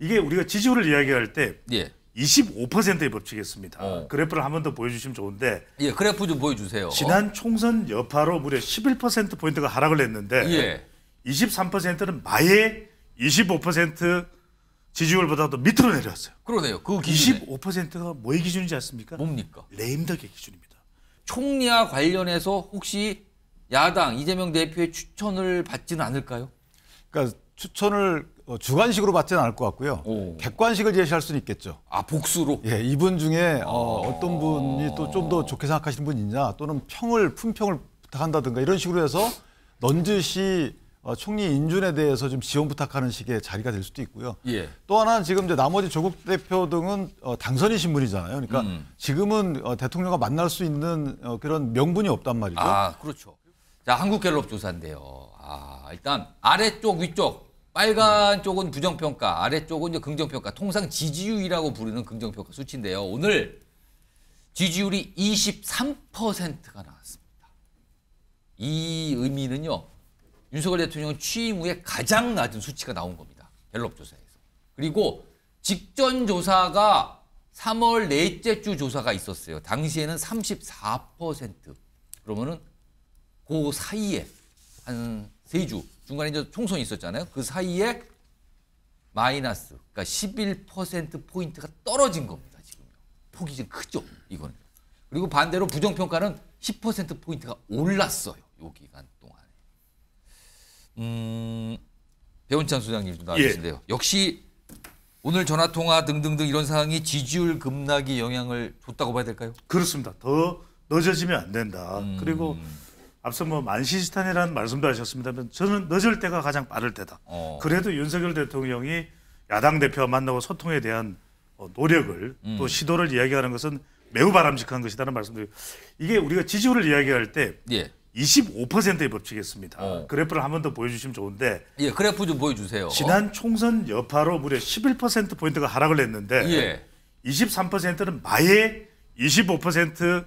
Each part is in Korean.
이게 우리가 지지율을 이야기할 때 예. 25%의 법칙이 있습니다. 어. 그래프를 한 번 더 보여주시면 좋은데. 예, 그래프 좀 보여주세요. 지난 어. 총선 여파로 무려 11% 포인트가 하락을 했는데 예. 23%는 마의 25% 지지율보다도 밑으로 내려왔어요. 그러네요. 그 기준에. 25%가 뭐의 기준이지 않습니까? 뭡니까? 레임덕의 기준입니다. 총리와 관련해서 혹시 야당 이재명 대표의 추천을 받지는 않을까요? 그러니까 추천을 어, 주관식으로 받지는 않을 것 같고요. 오. 객관식을 제시할 수는 있겠죠. 아 복수로? 예, 이분 중에 아. 어, 떤 분이 또 좀 더 좋게 생각하시는 분이 있냐 또는 평을 품평을 부탁한다든가 이런 식으로 해서 넌지시 어, 총리 인준에 대해서 좀 지원 부탁하는 식의 자리가 될 수도 있고요. 예. 또 하나는 지금 이제 나머지 조국 대표 등은 어, 당선이신 분이잖아요. 그러니까 음. 지금은 대통령과 만날 수 있는 그런 명분이 없단 말이죠. 아 그렇죠. 자 한국갤럽 조사인데요. 아 일단 아래쪽 위쪽 빨간 쪽은 부정평가, 아래쪽은 이제 긍정평가, 통상 지지율이라고 부르는 긍정평가 수치인데요. 오늘 지지율이 23%가 나왔습니다. 이 의미는요. 윤석열 대통령 취임 후에 가장 낮은 수치가 나온 겁니다. 갤럽 조사에서. 그리고 직전 조사가 3월 넷째 주 조사가 있었어요. 당시에는 34%. 그러면은 그 사이에 한 세주 중간에 이제 총선이 있었잖아요. 그 사이에 마이너스, 그러니까 11% 포인트가 떨어진 겁니다. 지금 폭이 지금 크죠, 이거는. 그리고 반대로 부정평가는 10% 포인트가 올랐어요. 요 기간 동안에. 음, 배운찬 소장님도 나와주신데요. 예. 역시 오늘 전화 통화 등등등 이런 상황이 지지율 급락이 영향을 줬다고 봐야 될까요? 그렇습니다. 더 늦어지면 안 된다. 음. 그리고 앞서 뭐 만시지탄이라는 말씀도 하셨습니다만 저는 늦을 때가 가장 빠를 때다. 어. 그래도 윤석열 대통령이 야당 대표와 만나고 소통에 대한 어, 노력을 음. 또 시도를 이야기하는 것은 매우 바람직한 것이라는 말씀드리고 이게 우리가 지지율을 이야기할 때 예. 25%의 법칙이었습니다. 어. 그래프를 한 번 더 보여주시면 좋은데 예, 그래프 좀 보여주세요. 지난 총선 여파로 무려 11% 포인트가 하락을 했는데 예. 23%는 마에 25%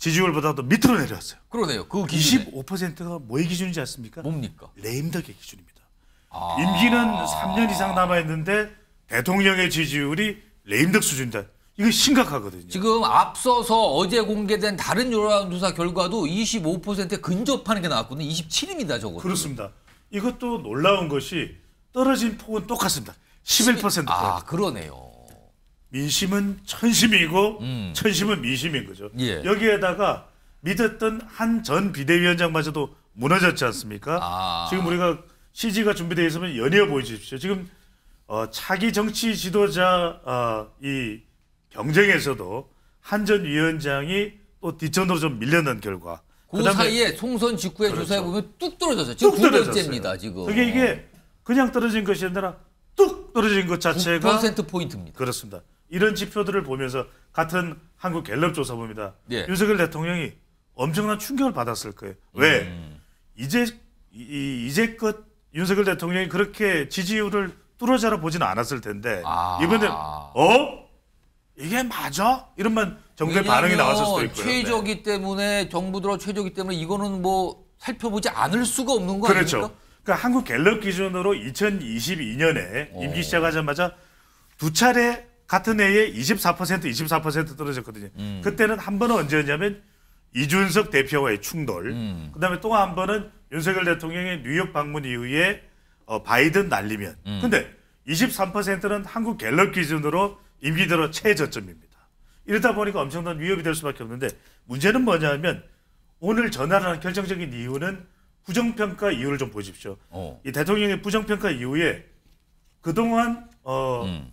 지지율보다도 밑으로 내려왔어요. 그러네요. 그 기준에. 25%가 뭐의 기준이지 않습니까? 뭡니까? 레임덕의 기준입니다. 아... 임기는 3년 이상 남아있는데 대통령의 지지율이 레임덕 수준이다. 이거 심각하거든요. 지금 앞서서 어제 공개된 다른 여론조사 결과도 25%에 근접하는 게 나왔거든요. 27입니다, 저거. 그렇습니다. 이것도 놀라운 것이 떨어진 폭은 똑같습니다. 11%. 11... 아, 그러네요. 민심은 천심이고 음. 천심은 민심인 거죠. 예. 여기에다가 믿었던 한 전 비대위원장마저도 무너졌지 않습니까? 아. 지금 우리가 CG가 준비되어 있으면 연이어 보여십시오 지금 어, 차기 정치 지도자 어, 이 경쟁에서도 한 전 위원장이 또 뒷전으로 좀 밀려난 결과. 그 그다음에, 사이에 총선 직후에 그렇죠. 조사해 보면 뚝 떨어졌어요. 지금 뚝떨어입니다 지금. 그게 이게 그냥 떨어진 것이 아니라 뚝 떨어진 것 자체가 9% 포인트입니다. 그렇습니다. 이런 지표들을 보면서 같은 한국 갤럽 조사 봅니다. 예. 윤석열 대통령이 엄청난 충격을 받았을 거예요. 왜? 음. 이제 이, 이제껏 윤석열 대통령이 그렇게 지지율을 뚫어져라 보지는 않았을 텐데 아. 이번에 어 이게 맞아? 이런만 정부의 반응이 나왔을 수도 있고요. 최저기 네. 때문에 정부 들어 최저기 때문에 이거는 뭐 살펴보지 않을 수가 없는 거 그렇죠. 아닙니까? 그러니까 한국 갤럽 기준으로 2022년에 어. 임기 시작하자마자 두 차례 같은 해에 24% 24% 떨어졌거든요. 음. 그때는 한 번은 언제였냐면 이준석 대표와의 충돌. 음. 그다음에 또 한 번은 윤석열 대통령의 뉴욕 방문 이후에 어, 바이든 날리면. 음. 근데 23%는 한국 갤럽 기준으로 임기 들어 최저점입니다. 이러다 보니까 엄청난 위협이 될 수밖에 없는데 문제는 뭐냐면 오늘 전화를 한 결정적인 이유는 부정평가 이유를 좀 보십시오. 어. 이 대통령의 부정평가 이후에 그동안 어 음.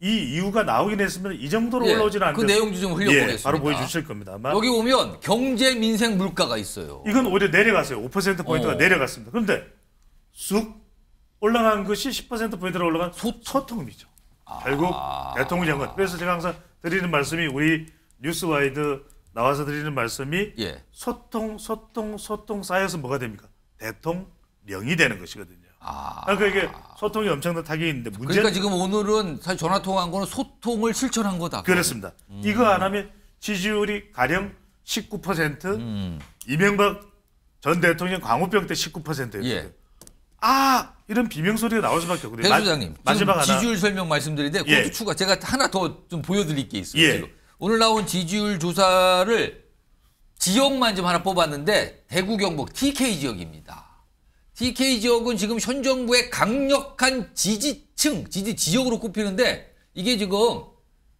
이 이유가 나오긴 했으면 이 정도로 예, 올라오지는 그 않는그 내용좀 흘려보겠습니다. 예, 바로 보여주실 겁니다. 여기 오면 경제, 민생, 물가가 있어요. 이건 오히려 내려갔어요. 5% 포인트가 어. 내려갔습니다. 그런데 쑥 올라간 것이 10% 포인트로 올라간 소통이죠. 아. 결국 대통령은 그래서 제가 항상 드리는 말씀이 우리 뉴스와이드 나와서 드리는 말씀이 예. 소통, 소통, 소통 쌓여서 뭐가 됩니까? 대통령이 되는 것이거든요. 아. 그러니까 이게 소통이 엄청난 타격이 있는데 문제 그러니까 지금 오늘은 사실 전화 통화한 거는 소통을 실천한 거다. 그렇습니다. 음. 이거 안 하면 지지율이 가령 19% 음. 이명박 전 대통령 광우병 때 19%였어요. 예. 아 이런 비명 소리가 나올 수밖에 없고요. 배 소장님 마지막 지지율 설명 말씀드리는 그것도 예. 추가 제가 하나 더 좀 보여드릴 게 있어요. 예. 지금. 오늘 나온 지지율 조사를 지역만 좀 하나 뽑았는데 대구 경북 TK 지역입니다. TK 지역은 지금 현 정부의 강력한 지지층, 지지 지역으로 꼽히는데 이게 지금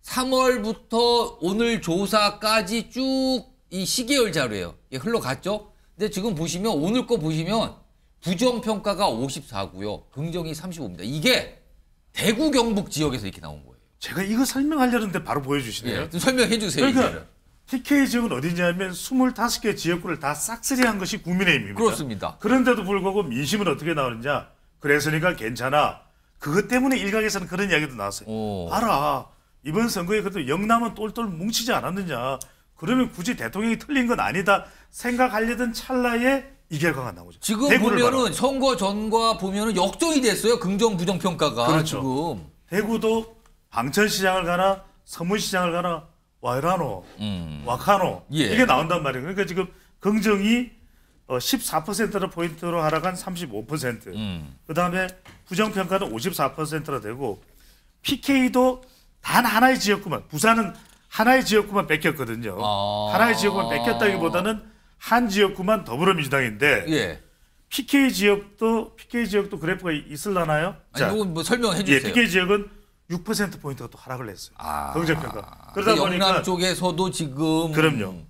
3월부터 오늘 조사까지 쭉 이 시계열 자료예요. 흘러갔죠? 근데 지금 보시면 오늘 거 보시면 부정평가가 54고요. 긍정이 35입니다. 이게 대구 경북 지역에서 이렇게 나온 거예요. 제가 이거 설명하려는데 바로 보여주시네요. 예, 설명해 주세요. 그러니까 TK 지역은 어디냐면 25개 지역구를 다 싹쓸이한 것이 국민의힘입니다. 그렇습니다. 그런데도 불구하고 민심은 어떻게 나오느냐? 그래서니까 괜찮아. 그것 때문에 일각에서는 그런 이야기도 나왔어요. 알아. 이번 선거에 그래도 영남은 똘똘 뭉치지 않았느냐. 그러면 굳이 대통령이 틀린 건 아니다 생각하려던 찰나에 이 결과가 나오죠. 지금 보면은 바라봐. 선거 전과 보면은 역전이 됐어요. 긍정 부정 평가가 그렇죠. 지금 대구도 방천시장을 가나 서문시장을 가나 와이라노, 음. 와카노 예. 이게 나온단 말이에요. 그러니까 지금 긍정이 어1 4로 포인트로 하락한 35%. 음. 그다음에 부정 평가는 54%로 되고 PK도 단 하나의 지역구만 부산은 하나의 지역구만 뺏겼거든요. 아~ 하나의 지역구만 뺏겼다기보다는 한 지역구만 더불어민주당인데 예. PK 지역도 PK 지역도 그래프가 있을라나요? 아니, 자, 이건 뭐 설명해 예, 주세요. 예, PK 지역은 6% 포인트가 또 하락을 했어요. 아, 경제평가. 그러다 그 보니까 영남 쪽에서도 지금 그럼요. 음.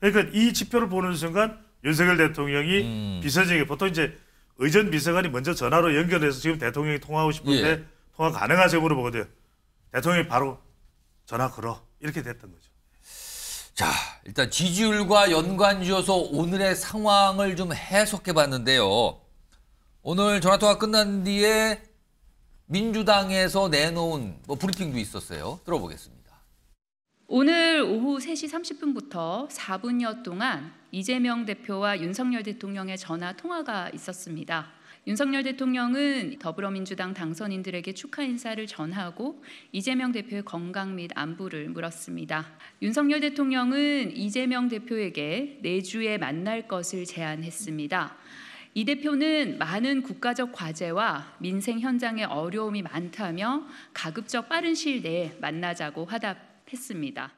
그러니까 이 지표를 보는 순간 윤석열 대통령이 음. 비서진에게 보통 이제 의전 비서관이 먼저 전화로 연결해서 지금 대통령이 통화하고 싶은데 예. 통화 가능하세요 물어보거든요. 대통령이 바로 전화 걸어 이렇게 됐던 거죠. 자 일단 지지율과 연관지어서 오늘의 상황을 좀 해석해 봤는데요. 오늘 전화통화 끝난 뒤에 민주당에서 내놓은 뭐 브리핑도 있었어요. 들어보겠습니다. 오늘 오후 3시 30분부터 4분여 동안 이재명 대표와 윤석열 대통령의 전화 통화가 있었습니다. 윤석열 대통령은 더불어민주당 당선인들에게 축하 인사를 전하고 이재명 대표의 건강 및 안부를 물었습니다. 윤석열 대통령은 이재명 대표에게 내주에 만날 것을 제안했습니다. 이 대표는 많은 국가적 과제와 민생 현장의 어려움이 많다며 가급적 빠른 시일 내에 만나자고 화답했습니다.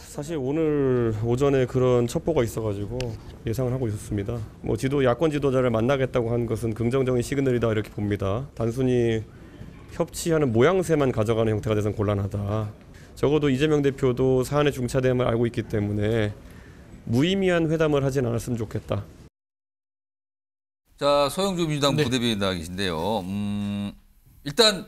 사실 오늘 오전에 그런 첩보가 있어가지고 예상을 하고 있었습니다. 뭐 지도 야권 지도자를 만나겠다고 한 것은 긍정적인 시그널이다 이렇게 봅니다. 단순히 협치하는 모양새만 가져가는 형태가 돼선 곤란하다. 적어도 이재명 대표도 사안의 중차됨을 알고 있기 때문에 무의미한 회담을 하진 않았으면 좋겠다. 자, 서영주 민주당 네. 부대변인 나와 계신데요. 음, 일단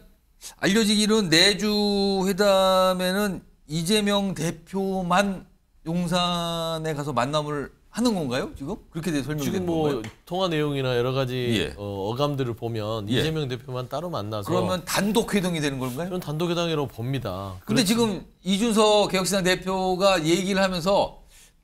알려지기로는 내주 네 회담에는 이재명 대표만 용산에 가서 만남을 하는 건가요? 지금 그렇게 돼 설명이 지금 뭐 건가요? 통화 내용이나 여러 가지 예. 어, 감들을 보면 예. 이재명 대표만 따로 만나서 그러면 단독 회동이 되는 건가요? 저는 단독 회담이라고 봅니다. 근데 그렇지. 지금 이준석 개혁신당 대표가 얘기를 하면서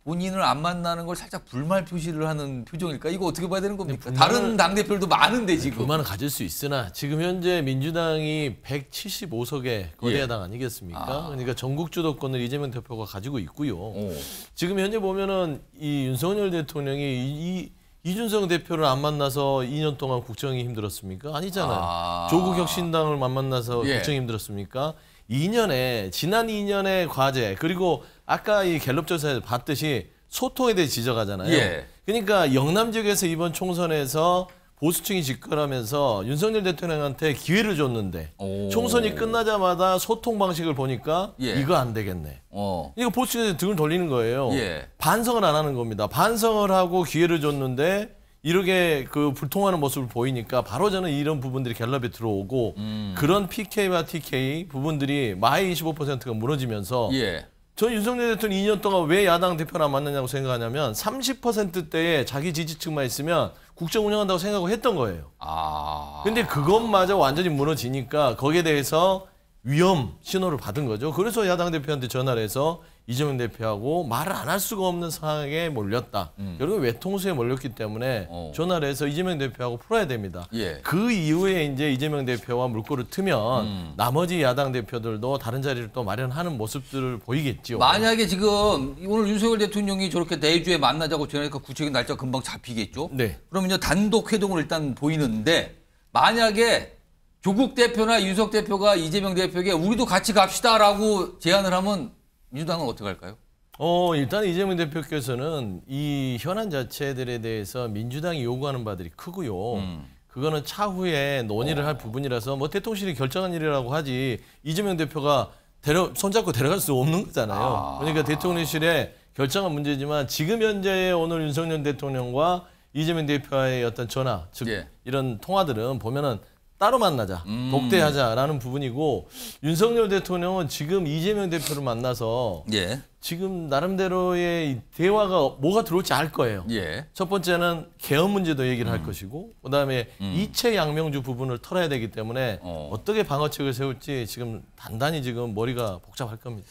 본인을 안 만나는 걸 살짝 불만 표시를 하는 표정일까? 이거 어떻게 봐야 되는 겁니까? 분만을, 다른 당대표들도 많은데 지금. 불만을 가질 수 있으나 지금 현재 민주당이 175석의 거대야당 예. 아니겠습니까? 아. 그러니까 전국 주도권을 이재명 대표가 가지고 있고요. 오. 어. 지금 현재 보면은 이 윤석열 대통령이 이, 이 이준석 대표를 안 만나서 2년 동안 국정이 힘들었습니까? 아니잖아요. 아. 조국 혁신당을 안 만나서 예. 국정이 힘들었습니까? 2년에 지난 2년의 과제 그리고 아까 이 갤럽 조사에서 봤듯이 소통에 대해 지적하잖아요. 예. 그러니까 영남 지역에서 이번 총선에서 보수층이 집권하면서 윤석열 대통령한테 기회를 줬는데 오. 총선이 끝나자마자 소통 방식을 보니까 예. 이거 안 되겠네. 어. 이거 보수층에서 등을 돌리는 거예요. 예. 반성을 안 하는 겁니다. 반성을 하고 기회를 줬는데 이렇게 그 불통하는 모습을 보이니까 바로 저는 이런 부분들이 갤럽에 들어오고 음. 그런 PK와 TK 부분들이 마이 25%가 무너지면서 예. 저 윤석열 대통령 2년 동안 왜 야당 대표랑안 만났냐고 생각하냐면 30%대에 자기 지지층만 있으면 국정 운영한다고 생각을 했던 거예요. 아. 근데 그것마저 완전히 무너지니까 거기에 대해서 위험 신호를 받은 거죠. 그래서 야당 대표한테 전화를 해서 이재명 대표하고 말을 안 할 수가 없는 상황에 몰렸다. 음. 결국 외통수에 몰렸기 때문에 어. 전화를 해서 이재명 대표하고 풀어야 됩니다. 예. 그 이후에 이제 이재명 대표와 물꼬를 트면 음. 나머지 야당 대표들도 다른 자리를 또 마련하는 모습들을 보이겠지 만약에 지금 오늘 윤석열 대통령이 저렇게 내주에 만나자고 전화니까 구체적인 날짜 금방 잡히겠죠. 네. 그럼 이 단독 회동을 일단 보이는데 만약에 조국 대표나 윤석 대표가 이재명 대표에게 우리도 같이 갑시다라고 제안을 하면 민주당은 어떻게 할까요? 어, 일단 이재명 대표께서는 이 현안 자체들에 대해서 민주당이 요구하는 바들이 크고요. 음. 그거는 차후에 논의를 할 부분이라서 뭐 대통령실이 결정한 일이라고 하지 이재명 대표가 데려, 손잡고 데려갈 수 없는 거잖아요. 아. 그러니까 대통령실에 결정한 문제지만 지금 현재의 오늘 윤석열 대통령과 이재명 대표와의 어떤 전화, 즉 예. 이런 통화들은 보면은 따로 만나자, 음. 독대하자라는 부분이고 윤석열 대통령은 지금 이재명 대표를 만나서 예. 지금 나름대로의 대화가 뭐가 들어올지 알 거예요. 예. 첫 번째는 개헌 문제도 얘기를 음. 할 것이고 그다음에 음. 이체 양명주 부분을 털어야 되기 때문에 어. 떻게 방어책을 세울지 지금 단단히 지금 머리가 복잡할 겁니다.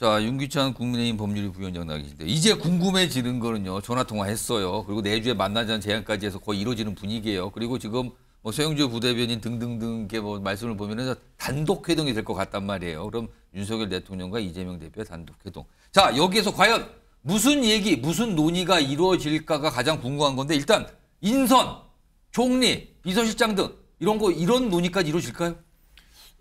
자 윤기찬 국민의힘 법률위 부위원장 나계신데 이제 궁금해지는 거는요 전화 통화했어요. 그리고 내주에 만나자는 제안까지 해서 거의 이루어지는 분위기예요. 그리고 지금 뭐 서영주 부대변인 등등등 게뭐 말씀을 보면은 단독 회동이 될 것 같단 말이에요. 그럼 윤석열 대통령과 이재명 대표의 단독 회동. 자 여기에서 과연 무슨 얘기, 무슨 논의가 이루어질까가 가장 궁금한 건데 일단 인선, 총리, 비서실장 등 이런 거 이런 논의까지 이루어질까요?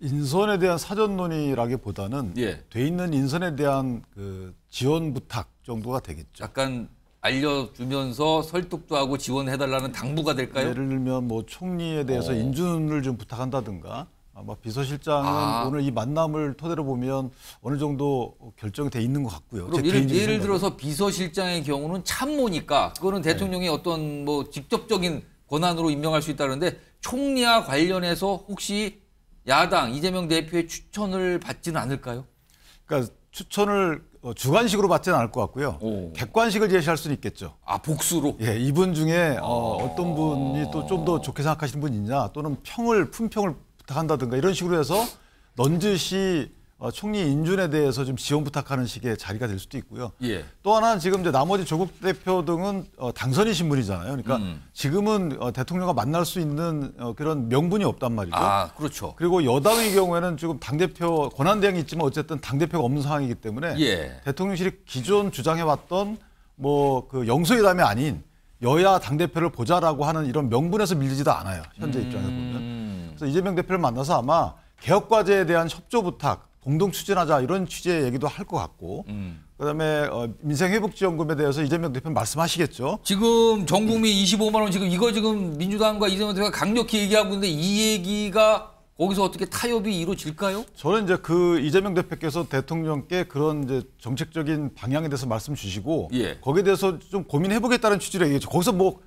인선에 대한 사전 논의라기보다는 예. 돼 있는 인선에 대한 그 지원 부탁 정도가 되겠죠. 약간 알려주면서 설득도 하고 지원해달라는 당부가 될까요? 예를 들면 뭐 총리에 대해서 어. 인준을 좀 부탁한다든가 아마 뭐 비서실장은 아. 오늘 이 만남을 토대로 보면 어느 정도 결정이 돼 있는 것 같고요. 그럼 예를, 예를 들어서 비서실장의 경우는 참모니까 그거는 네. 대통령의 네. 어떤 뭐 직접적인 권한으로 임명할 수 있다는데 총리와 관련해서 혹시 야당 이재명 대표의 추천을 받지는 않을까요? 그러니까 추천을 어, 주관식으로 받지는 않을 것 같고요. 오. 객관식을 제시할 수는 있겠죠. 아 복수로? 예, 이분 중에 어, 아. 어떤 분이 또 좀 더 좋게 생각하시는 분이 있냐, 또는 평을 품평을 부탁한다든가 이런 식으로 해서 넌지시 어, 총리 인준에 대해서 좀 지원 부탁하는 식의 자리가 될 수도 있고요. 예. 또 하나는 지금 이제 나머지 조국 대표 등은 어, 당선이 신분이잖아요. 그러니까 음. 지금은 어, 대통령과 만날 수 있는 어, 그런 명분이 없단 말이죠. 아, 그렇죠. 그리고 여당의 경우에는 지금 당대표 권한 대행이 있지만 어쨌든 당대표가 없는 상황이기 때문에 예. 대통령실이 기존 주장해왔던 뭐 그 영수회담이 아닌 여야 당대표를 보자라고 하는 이런 명분에서 밀리지도 않아요. 현재 음. 입장에서 보면. 음. 그래서 이재명 대표를 만나서 아마 개혁과제에 대한 협조 부탁 공동 추진하자 이런 취지의 얘기도 할 것 같고 음. 그다음에 어, 민생회복지원금에 대해서 이재명 대표 말씀하시겠죠. 지금 전국민 25만 원 지금 이거 지금 민주당과 이재명 대표가 강력히 얘기하고 있는데 이 얘기가 거기서 어떻게 타협이 이루어질까요? 저는 이제 그 이재명 대표께서 대통령께 그런 이제 정책적인 방향에 대해서 말씀 주시고 예. 거기에 대해서 좀 고민해 보겠다는 취지로 얘기했죠. 거기서 뭐안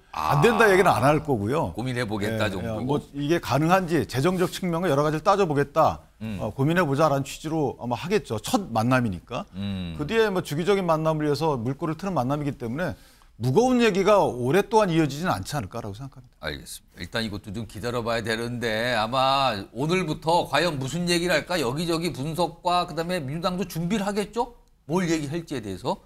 아. 된다 아, 얘기는 안 할 거고요. 고민해 보겠다 예, 정도. 예, 뭐 이게 가능한지 재정적 측면을 여러 가지를 따져 보겠다. 음. 어, 고민해 보자라는 취지로 아마 하겠죠. 첫 만남이니까. 음. 그 뒤에 뭐 주기적인 만남을 위해서 물꼬를 트는 만남이기 때문에 무거운 얘기가 오랫동안 이어지진 않지 않을까라고 생각합니다. 알겠습니다. 일단 이것도 좀 기다려봐야 되는데 아마 오늘부터 과연 무슨 얘기를 할까 여기저기 분석과 그다음에 민주당도 준비를 하겠죠? 뭘 얘기할지에 대해서.